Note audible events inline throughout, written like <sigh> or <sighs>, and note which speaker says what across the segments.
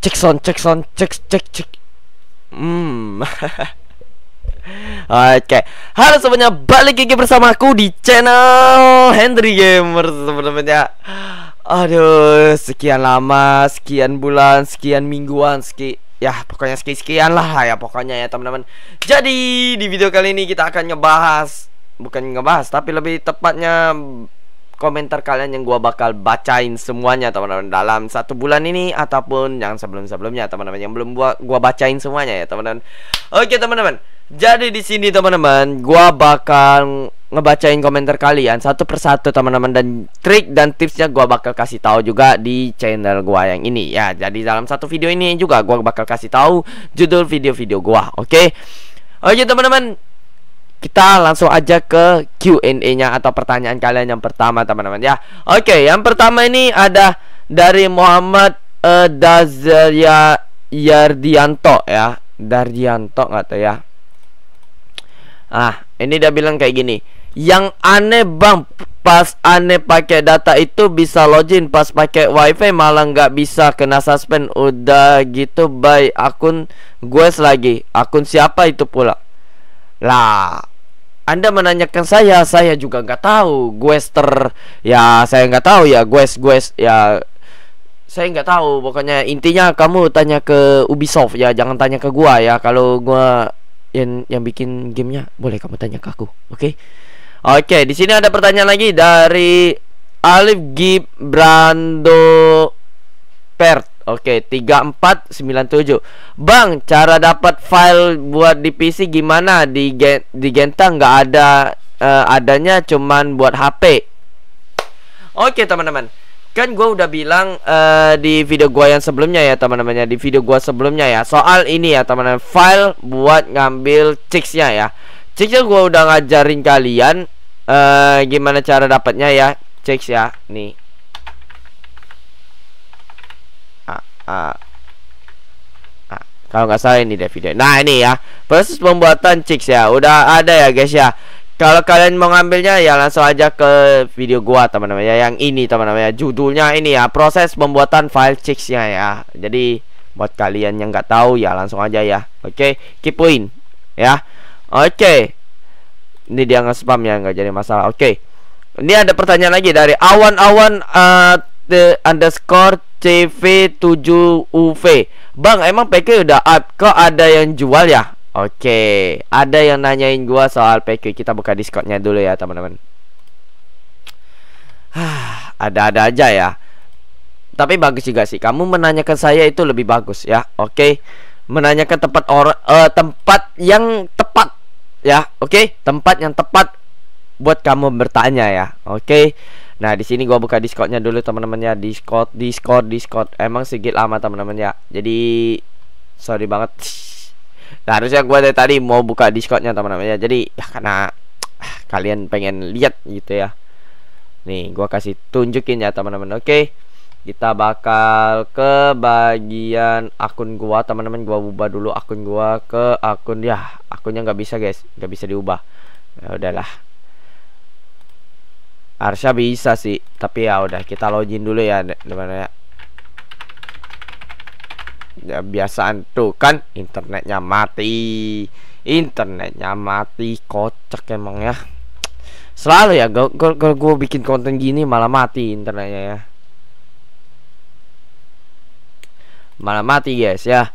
Speaker 1: cek sound cek sound cek cek cek hmm <laughs> Oke, okay. halo semuanya, balik lagi bersama aku di channel Henry Gamer sebenarnya. Aduh, sekian lama, sekian bulan, sekian mingguan, seki ya pokoknya sekian lah ya pokoknya ya teman-teman. Jadi di video kali ini kita akan ngebahas bukan ngebahas tapi lebih tepatnya komentar kalian yang gue bakal bacain semuanya teman-teman dalam satu bulan ini ataupun yang sebelum-sebelumnya teman-teman yang belum gua gua bacain semuanya ya teman-teman. Oke teman-teman. Jadi di sini teman-teman gua bakal ngebacain komentar kalian satu persatu teman-teman dan trik dan tipsnya gua bakal kasih tahu juga di channel gua yang ini ya. Jadi dalam satu video ini juga gua bakal kasih tahu judul video-video gua, oke? Okay? Oke teman-teman, kita langsung aja ke Q&A-nya atau pertanyaan kalian yang pertama teman-teman ya. Oke, yang pertama ini ada dari Muhammad uh, eh, Dazaria Yardianto ya. Dardianto nggak tahu ya. Ah, ini dia bilang kayak gini. Yang aneh bang, pas aneh pakai data itu bisa login, pas pakai wifi malah nggak bisa kena suspend. Udah gitu by akun gue lagi. Akun siapa itu pula? Lah, anda menanyakan saya, saya juga nggak tahu. Guester, ya saya nggak tahu ya. Gues, gues, ya saya nggak tahu. Pokoknya intinya kamu tanya ke Ubisoft ya, jangan tanya ke gua ya. Kalau gua yang yang bikin gamenya, boleh kamu tanya ke aku, oke? Okay? Oke, okay, di sini ada pertanyaan lagi dari Alif Gibrando Pert. Oke, okay, 3497. Bang, cara dapat file buat di PC gimana? Di gen di Genta nggak ada uh, adanya cuman buat HP. Oke, teman-teman. Kan gue udah bilang uh, di video gue yang sebelumnya ya, teman teman ya, Di video gue sebelumnya ya, soal ini ya, teman-teman. File buat ngambil chicks-nya ya. Chicks-nya gue udah ngajarin kalian uh, gimana cara dapatnya ya, chicks ya. Nih, nah, kalau nggak salah ini deh video ya. nah ini ya proses pembuatan chicks ya udah ada ya guys ya kalau kalian mau ngambilnya ya langsung aja ke video gua teman-teman ya yang ini teman-teman ya judulnya ini ya proses pembuatan file chicksnya ya jadi buat kalian yang nggak tahu ya langsung aja ya oke okay? keep ya oke okay. ini dia nge spam ya nggak jadi masalah oke okay. ini ada pertanyaan lagi dari awan-awan uh, the underscore CV7UV Bang emang PK udah up Kok ada yang jual ya? Oke Ada yang nanyain gua soal PK Kita buka discordnya dulu ya teman-teman <sighs> Ada-ada aja ya Tapi bagus juga sih Kamu menanyakan saya itu lebih bagus ya Oke Menanyakan tempat orang uh, Tempat yang tepat Ya oke Tempat yang tepat Buat kamu bertanya ya Oke Nah, di sini gua buka Discordnya dulu teman-teman ya. Discord, Discord, Discord. Emang sedikit lama teman-teman ya. Jadi sorry banget. <laughs> Nah, harusnya gua dari tadi mau buka Discordnya teman-teman ya. Jadi ya karena ah, kalian pengen lihat gitu ya. Nih, gua kasih tunjukin ya teman-teman. Oke. kita bakal ke bagian akun gua teman-teman gua ubah dulu akun gua ke akun ya akunnya nggak bisa guys nggak bisa diubah ya udahlah harusnya bisa sih tapi ya udah kita login dulu ya teman ya ya biasaan tuh kan internetnya mati internetnya mati kocak emang ya selalu ya kalau gue bikin konten gini malah mati internetnya ya malah mati guys ya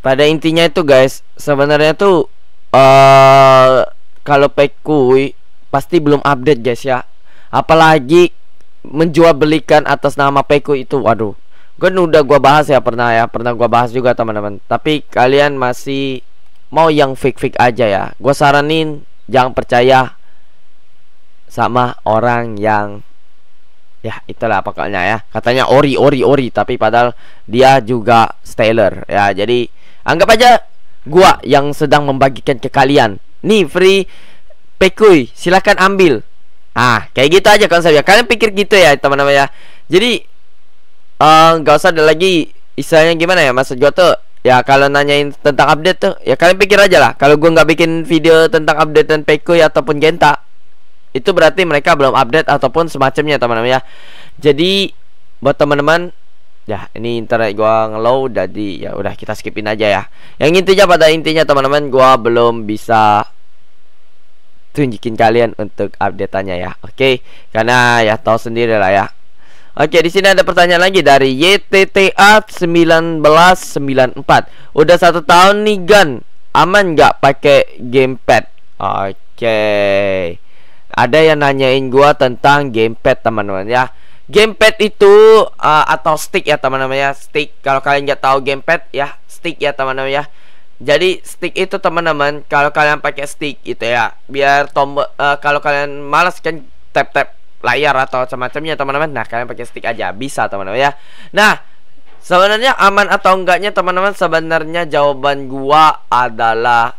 Speaker 1: pada intinya itu guys sebenarnya tuh uh, kalau pekui pasti belum update guys ya apalagi menjual belikan atas nama Peko itu waduh kan udah gua bahas ya pernah ya pernah gua bahas juga teman-teman tapi kalian masih mau yang fake fake aja ya gua saranin jangan percaya sama orang yang ya itulah pokoknya ya katanya ori ori ori tapi padahal dia juga staler ya jadi anggap aja gua yang sedang membagikan ke kalian nih free pekui silahkan ambil ah kayak gitu aja konsepnya kalian pikir gitu ya teman-teman ya jadi eh, nggak uh, usah ada lagi istilahnya gimana ya maksud gua tuh ya kalau nanyain tentang update tuh ya kalian pikir aja lah kalau gue nggak bikin video tentang update dan pekui ataupun genta itu berarti mereka belum update ataupun semacamnya teman-teman ya jadi buat teman-teman ya ini internet gua ngelow jadi ya udah kita skipin aja ya yang intinya pada intinya teman-teman gua belum bisa tunjukin kalian untuk update tanya ya. Oke, okay? karena ya tahu sendiri lah ya. Oke, di sini ada pertanyaan lagi dari YTTA 1994. Udah satu tahun nih Gan, aman nggak pakai gamepad? Oke. Ada yang nanyain gua tentang gamepad teman-teman ya. Gamepad itu uh, atau stick ya teman-teman ya, stick. Kalau kalian nggak tahu gamepad ya, stick ya teman-teman ya jadi stick itu teman-teman kalau kalian pakai stick gitu ya biar tombol uh, eh, kalau kalian malas kan tap tap layar atau semacamnya teman-teman nah kalian pakai stick aja bisa teman-teman ya nah sebenarnya aman atau enggaknya teman-teman sebenarnya jawaban gua adalah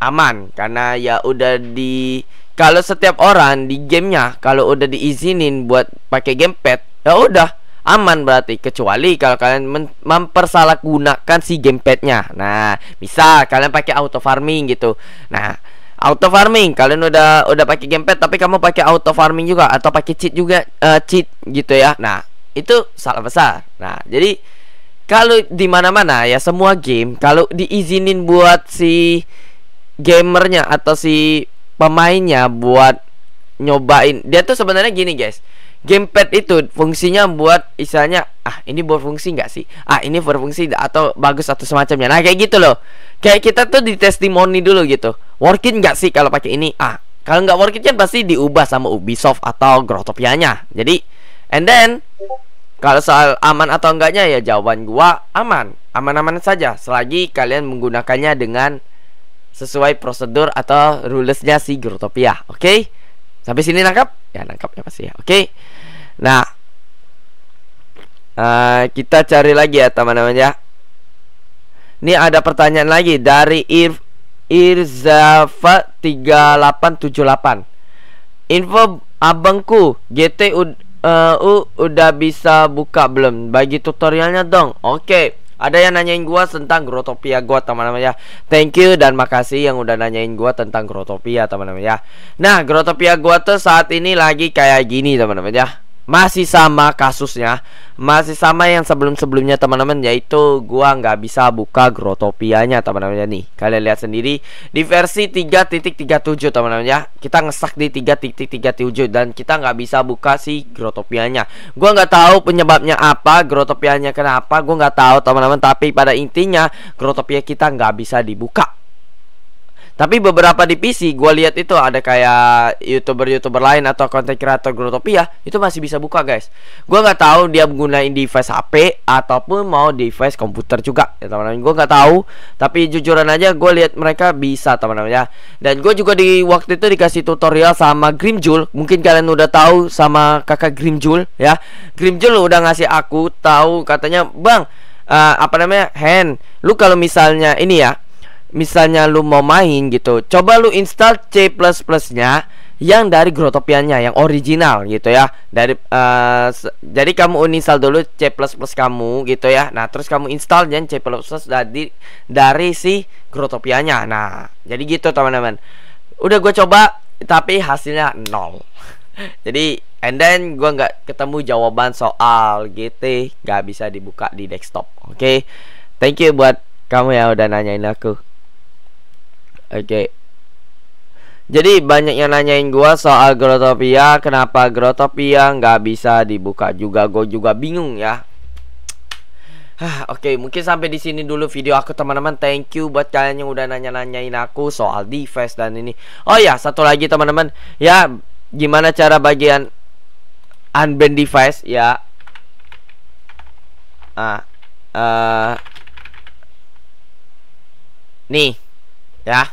Speaker 1: aman karena ya udah di kalau setiap orang di gamenya kalau udah diizinin buat pakai gamepad ya udah aman berarti kecuali kalau kalian mempersalahgunakan si gamepadnya nah misal kalian pakai auto farming gitu nah auto farming kalian udah udah pakai gamepad tapi kamu pakai auto farming juga atau pakai cheat juga uh, cheat gitu ya nah itu salah besar nah jadi kalau di mana mana ya semua game kalau diizinin buat si gamernya atau si pemainnya buat nyobain dia tuh sebenarnya gini guys gamepad itu fungsinya buat istilahnya ah ini buat berfungsi nggak sih ah ini berfungsi atau bagus atau semacamnya nah kayak gitu loh kayak kita tuh di testimoni dulu gitu Working nggak sih kalau pakai ini ah kalau nggak working kan pasti diubah sama Ubisoft atau Grotopianya jadi and then kalau soal aman atau enggaknya ya jawaban gua aman aman-aman saja selagi kalian menggunakannya dengan sesuai prosedur atau rulesnya si Grotopia oke okay? Sampai sini nangkap? Ya nangkap ya pasti ya. Oke. Nah, uh, kita cari lagi ya teman-teman ya. Ini ada pertanyaan lagi dari Ir Irzafa 3878. Info abangku GTU uh, eh, udah bisa buka belum? Bagi tutorialnya dong. Oke. Okay. Ada yang nanyain gua tentang Grotopia gua teman-teman ya. Thank you dan makasih yang udah nanyain gua tentang Grotopia teman-teman ya. Nah, Grotopia gua tuh saat ini lagi kayak gini teman-teman ya masih sama kasusnya masih sama yang sebelum-sebelumnya teman-teman yaitu gua nggak bisa buka grotopianya teman-teman ya nih kalian lihat sendiri di versi 3.37 teman-teman ya kita ngesak di 3.37 dan kita nggak bisa buka si grotopianya gua nggak tahu penyebabnya apa grotopianya kenapa gua nggak tahu teman-teman tapi pada intinya grotopia kita nggak bisa dibuka tapi beberapa di PC gue lihat itu ada kayak youtuber-youtuber lain atau konten kreator Grotopia itu masih bisa buka guys. Gue nggak tahu dia menggunakan device HP ataupun mau device komputer juga ya teman-teman. Gue nggak tahu. Tapi jujuran aja gue lihat mereka bisa teman-teman ya. Dan gue juga di waktu itu dikasih tutorial sama Grimjul. Mungkin kalian udah tahu sama kakak Grimjul ya. Grimjul udah ngasih aku tahu katanya bang uh, apa namanya hand. Lu kalau misalnya ini ya misalnya lu mau main gitu, coba lu install C++ nya yang dari Grotopiannya yang original gitu ya. Dari uh, jadi kamu uninstall dulu C++ kamu gitu ya. Nah, terus kamu install yang C++ dari dari si Grotopiannya. Nah, jadi gitu teman-teman. Udah gue coba tapi hasilnya nol. <laughs> jadi and then gue nggak ketemu jawaban soal gitu, nggak bisa dibuka di desktop. Oke. Okay? Thank you buat kamu ya udah nanyain aku. Oke. Jadi banyak yang nanyain gua soal Grotopia, kenapa Grotopia nggak bisa dibuka juga? Gue juga bingung ya. Oke, okay, mungkin sampai di sini dulu video aku teman-teman. Thank you buat kalian yang udah nanya-nanyain aku soal device dan ini. Oh ya, satu lagi teman-teman, ya gimana cara bagian unbanned device ya? Ah, uh, nih, ya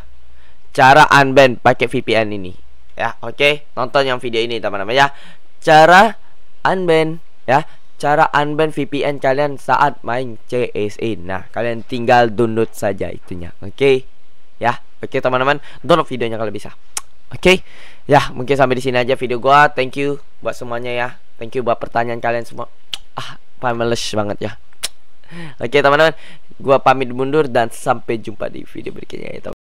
Speaker 1: cara unban pakai VPN ini ya oke okay? nonton yang video ini teman-teman ya cara unban ya cara unban VPN kalian saat main CSI nah kalian tinggal download saja itunya oke okay? ya oke okay, teman-teman download videonya kalau bisa oke okay? ya mungkin sampai di sini aja video gua thank you buat semuanya ya thank you buat pertanyaan kalian semua ah pameles banget ya oke okay, teman-teman gua pamit mundur dan sampai jumpa di video berikutnya ya